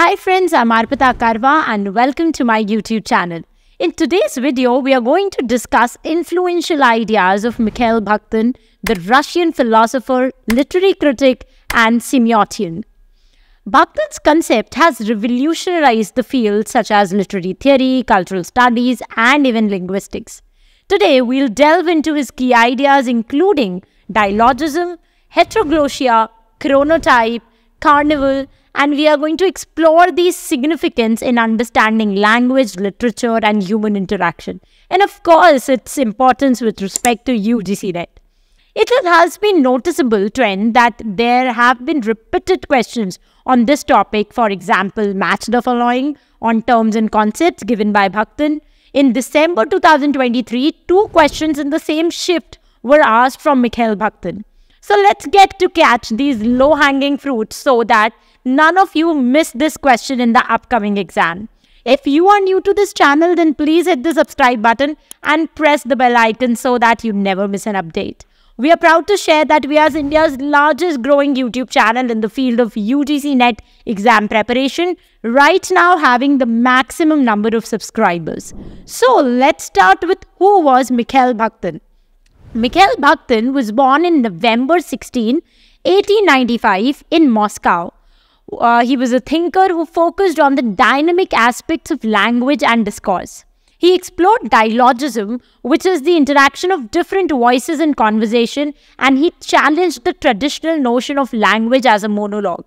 Hi friends, I'm Arpita Karwa and welcome to my YouTube channel. In today's video, we are going to discuss influential ideas of Mikhail Bakhtin, the Russian philosopher, literary critic and semiotian. Bakhtin's concept has revolutionized the fields such as literary theory, cultural studies and even linguistics. Today, we'll delve into his key ideas including dialogism, heteroglossia, chronotype, carnival and we are going to explore these significance in understanding language, literature, and human interaction. And of course, its importance with respect to UGCNet. It has been noticeable trend that there have been repeated questions on this topic, for example, match the following on terms and concepts given by Bhaktan. In December 2023, two questions in the same shift were asked from Mikhail Bhaktan. So let's get to catch these low-hanging fruits so that none of you miss this question in the upcoming exam. If you are new to this channel, then please hit the subscribe button and press the bell icon so that you never miss an update. We are proud to share that we are India's largest growing YouTube channel in the field of UGC NET exam preparation, right now having the maximum number of subscribers. So let's start with who was Mikhail Bhaktan. Mikhail Bhaktan was born in November 16, 1895 in Moscow. Uh, he was a thinker who focused on the dynamic aspects of language and discourse. He explored dialogism, which is the interaction of different voices in conversation, and he challenged the traditional notion of language as a monologue.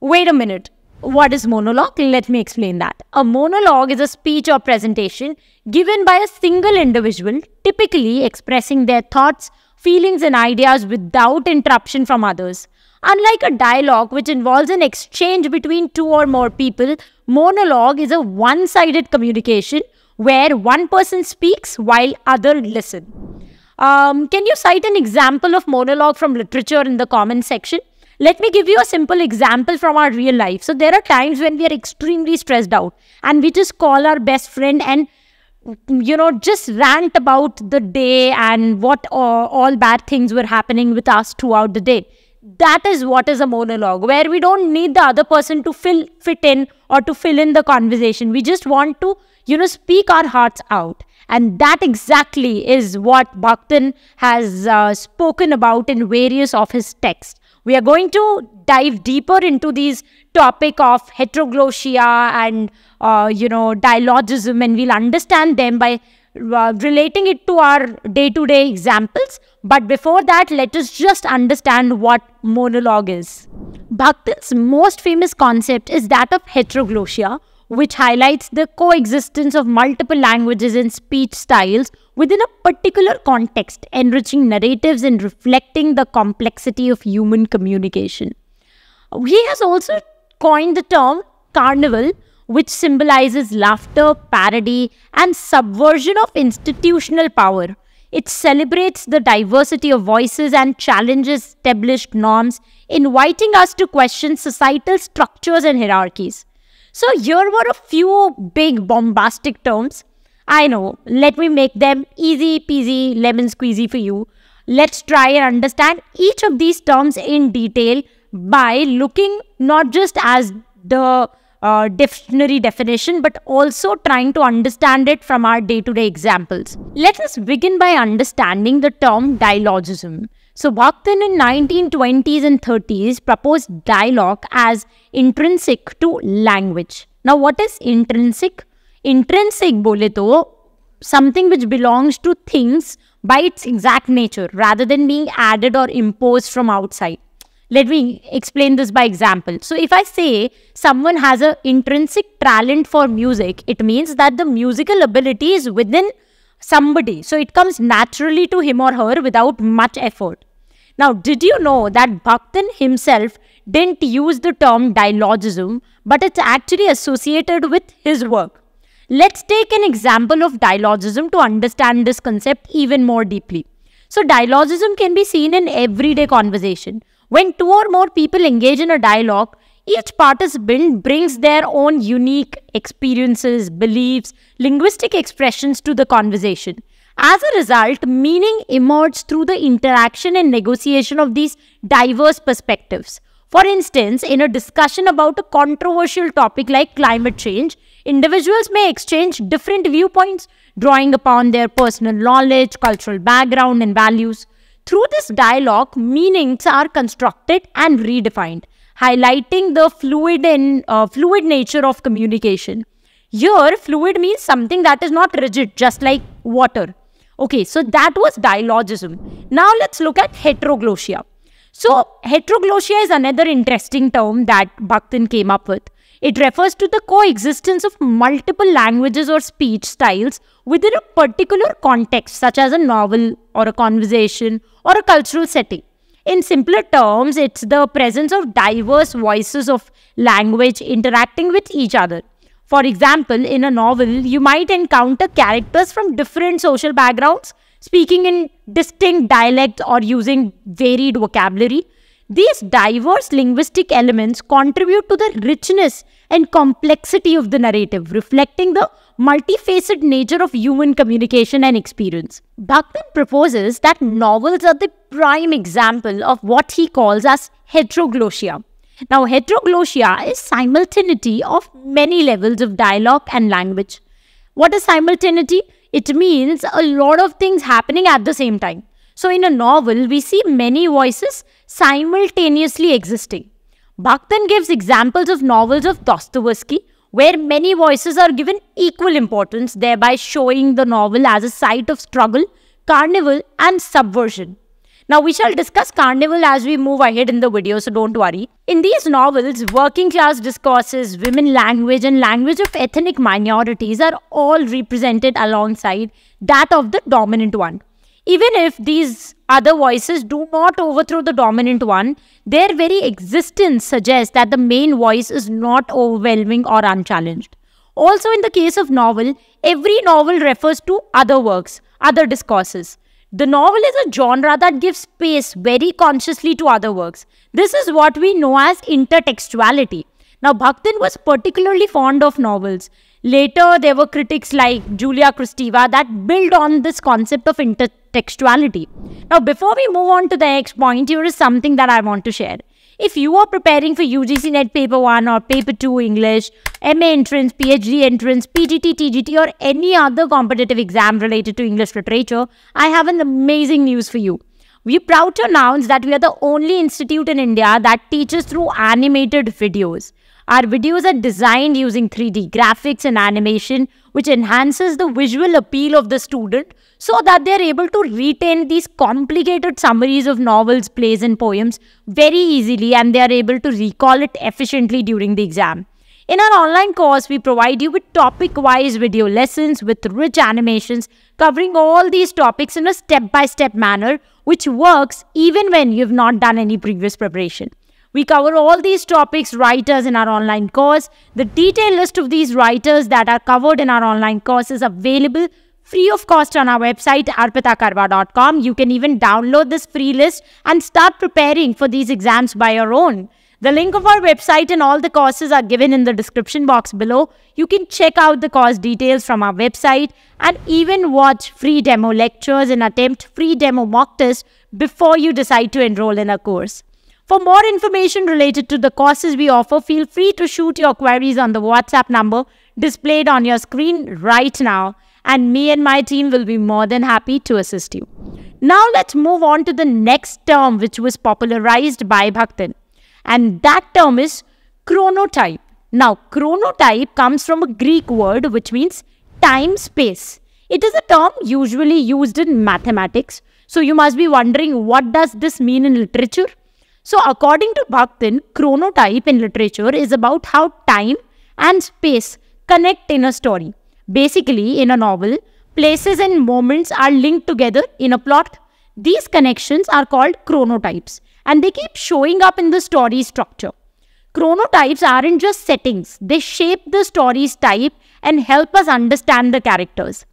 Wait a minute. What is monologue? Let me explain that. A monologue is a speech or presentation given by a single individual, typically expressing their thoughts, feelings, and ideas without interruption from others. Unlike a dialogue, which involves an exchange between two or more people, monologue is a one sided communication where one person speaks while other listen. Um, can you cite an example of monologue from literature in the comment section? Let me give you a simple example from our real life. So there are times when we are extremely stressed out and we just call our best friend and you know just rant about the day and what all, all bad things were happening with us throughout the day that is what is a monologue where we don't need the other person to fill fit in or to fill in the conversation we just want to you know speak our hearts out and that exactly is what Bhaktan has uh, spoken about in various of his texts we are going to dive deeper into these topic of heteroglossia and uh, you know dialogism and we'll understand them by uh, relating it to our day-to-day -day examples. But before that, let us just understand what monologue is. Bhakti's most famous concept is that of heteroglossia, which highlights the coexistence of multiple languages and speech styles within a particular context, enriching narratives and reflecting the complexity of human communication. He has also coined the term carnival, which symbolizes laughter, parody, and subversion of institutional power. It celebrates the diversity of voices and challenges established norms, inviting us to question societal structures and hierarchies. So, here were a few big bombastic terms. I know, let me make them easy peasy, lemon squeezy for you. Let's try and understand each of these terms in detail by looking not just as the uh, dictionary definition, but also trying to understand it from our day to day examples. Let us begin by understanding the term dialogism. So, Bakhtin in 1920s and 30s proposed dialogue as intrinsic to language. Now, what is intrinsic? Intrinsic bole to something which belongs to things by its exact nature rather than being added or imposed from outside. Let me explain this by example. So if I say someone has an intrinsic talent for music, it means that the musical ability is within somebody. So it comes naturally to him or her without much effort. Now, did you know that Bhaktan himself didn't use the term dialogism, but it's actually associated with his work? Let's take an example of dialogism to understand this concept even more deeply. So, dialogism can be seen in everyday conversation. When two or more people engage in a dialogue, each participant brings their own unique experiences, beliefs, linguistic expressions to the conversation. As a result, meaning emerges through the interaction and negotiation of these diverse perspectives. For instance, in a discussion about a controversial topic like climate change, individuals may exchange different viewpoints, drawing upon their personal knowledge, cultural background, and values. Through this dialogue, meanings are constructed and redefined, highlighting the fluid and uh, fluid nature of communication. Here, fluid means something that is not rigid, just like water. Okay, so that was dialogism. Now let's look at heteroglossia. So heteroglossia is another interesting term that Bhaktin came up with. It refers to the coexistence of multiple languages or speech styles within a particular context, such as a novel or a conversation or a cultural setting. In simpler terms, it's the presence of diverse voices of language interacting with each other. For example, in a novel, you might encounter characters from different social backgrounds speaking in distinct dialects or using varied vocabulary. These diverse linguistic elements contribute to the richness and complexity of the narrative, reflecting the multifaceted nature of human communication and experience. Bachman proposes that novels are the prime example of what he calls as heteroglossia. Now, heteroglossia is simultaneity of many levels of dialogue and language. What is simultaneity? It means a lot of things happening at the same time. So, in a novel, we see many voices simultaneously existing. Bhaktan gives examples of novels of Dostoevsky where many voices are given equal importance, thereby showing the novel as a site of struggle, carnival, and subversion. Now, we shall discuss carnival as we move ahead in the video, so don't worry. In these novels, working class discourses, women language, and language of ethnic minorities are all represented alongside that of the dominant one. Even if these other voices do not overthrow the dominant one, their very existence suggests that the main voice is not overwhelming or unchallenged. Also, in the case of novel, every novel refers to other works, other discourses. The novel is a genre that gives space very consciously to other works. This is what we know as intertextuality. Now, Bhaktin was particularly fond of novels. Later, there were critics like Julia Kristeva that built on this concept of inter textuality. Now, before we move on to the next point, here is something that I want to share. If you are preparing for UGC NET Paper 1 or Paper 2 English, MA entrance, PhD entrance, PGT, TGT or any other competitive exam related to English literature, I have an amazing news for you. We're proud to announce that we are the only institute in India that teaches through animated videos. Our videos are designed using 3D graphics and animation which enhances the visual appeal of the student so that they are able to retain these complicated summaries of novels, plays and poems very easily and they are able to recall it efficiently during the exam. In our online course, we provide you with topic-wise video lessons with rich animations covering all these topics in a step-by-step manner which works even when you've not done any previous preparation. We cover all these topics, writers in our online course. The detailed list of these writers that are covered in our online course is available free of cost on our website arpitakarwa.com. You can even download this free list and start preparing for these exams by your own. The link of our website and all the courses are given in the description box below. You can check out the course details from our website and even watch free demo lectures and attempt free demo mock tests before you decide to enroll in a course. For more information related to the courses we offer, feel free to shoot your queries on the WhatsApp number displayed on your screen right now and me and my team will be more than happy to assist you. Now let's move on to the next term which was popularized by Bhaktan and that term is chronotype. Now chronotype comes from a Greek word which means time space. It is a term usually used in mathematics. So you must be wondering what does this mean in literature? So according to Bhaktin, chronotype in literature is about how time and space connect in a story. Basically, in a novel, places and moments are linked together in a plot. These connections are called chronotypes and they keep showing up in the story structure. Chronotypes aren't just settings, they shape the story's type and help us understand the characters.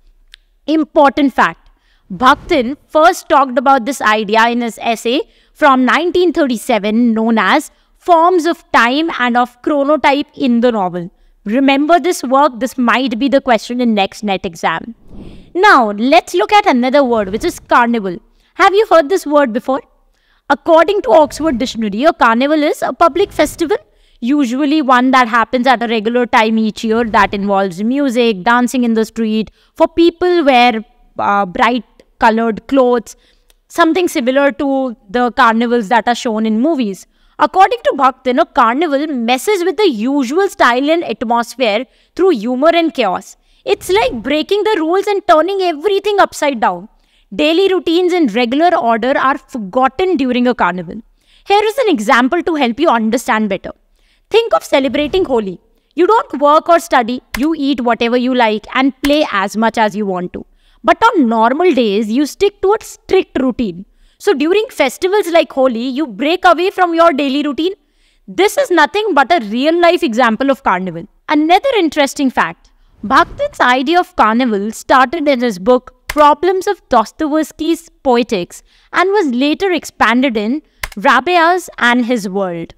Important fact Bhaktin first talked about this idea in his essay from 1937 known as Forms of Time and of Chronotype in the Novel. Remember this work, this might be the question in next NET exam. Now, let's look at another word which is carnival. Have you heard this word before? According to Oxford Dictionary, a carnival is a public festival, usually one that happens at a regular time each year that involves music, dancing in the street, for people wear uh, bright colored clothes, something similar to the carnivals that are shown in movies. According to Bhaktin, a carnival messes with the usual style and atmosphere through humor and chaos. It's like breaking the rules and turning everything upside down. Daily routines and regular order are forgotten during a carnival. Here is an example to help you understand better. Think of celebrating Holi. You don't work or study, you eat whatever you like and play as much as you want to. But on normal days, you stick to a strict routine. So during festivals like Holi, you break away from your daily routine. This is nothing but a real life example of carnival. Another interesting fact Bhaktin's idea of carnival started in his book Problems of Dostoevsky's Poetics and was later expanded in Rabia's and His World.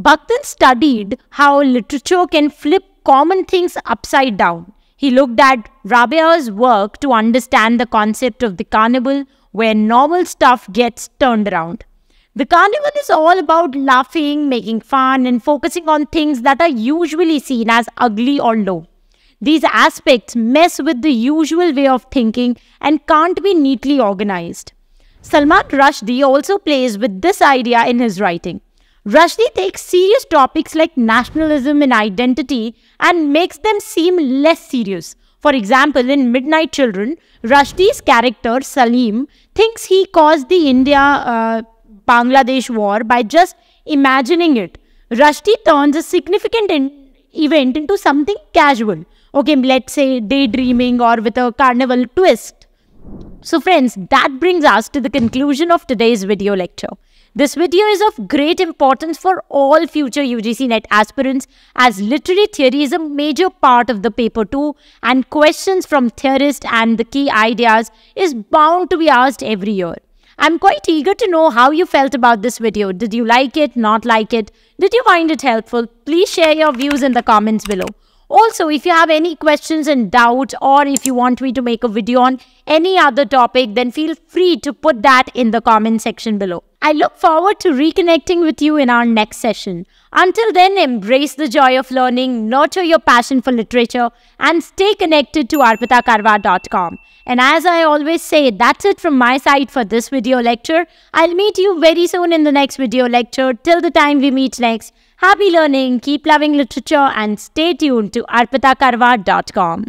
Bhaktin studied how literature can flip common things upside down. He looked at Rabeau's work to understand the concept of the carnival where normal stuff gets turned around. The carnival is all about laughing, making fun, and focusing on things that are usually seen as ugly or low. These aspects mess with the usual way of thinking and can't be neatly organized. Salman Rushdie also plays with this idea in his writing. Rushdie takes serious topics like nationalism and identity and makes them seem less serious. For example, in Midnight Children, Rushdie's character Salim thinks he caused the India uh, Bangladesh war by just imagining it. Rushdie turns a significant event into something casual. Okay, let's say daydreaming or with a carnival twist. So friends, that brings us to the conclusion of today's video lecture. This video is of great importance for all future UGC NET aspirants as literary theory is a major part of the paper too and questions from theorists and the key ideas is bound to be asked every year. I'm quite eager to know how you felt about this video. Did you like it, not like it? Did you find it helpful? Please share your views in the comments below. Also, if you have any questions and doubts or if you want me to make a video on any other topic, then feel free to put that in the comment section below. I look forward to reconnecting with you in our next session. Until then, embrace the joy of learning, nurture your passion for literature, and stay connected to arpitakarwa.com. And as I always say, that's it from my side for this video lecture. I'll meet you very soon in the next video lecture. Till the time we meet next, happy learning, keep loving literature, and stay tuned to arpitakarwa.com.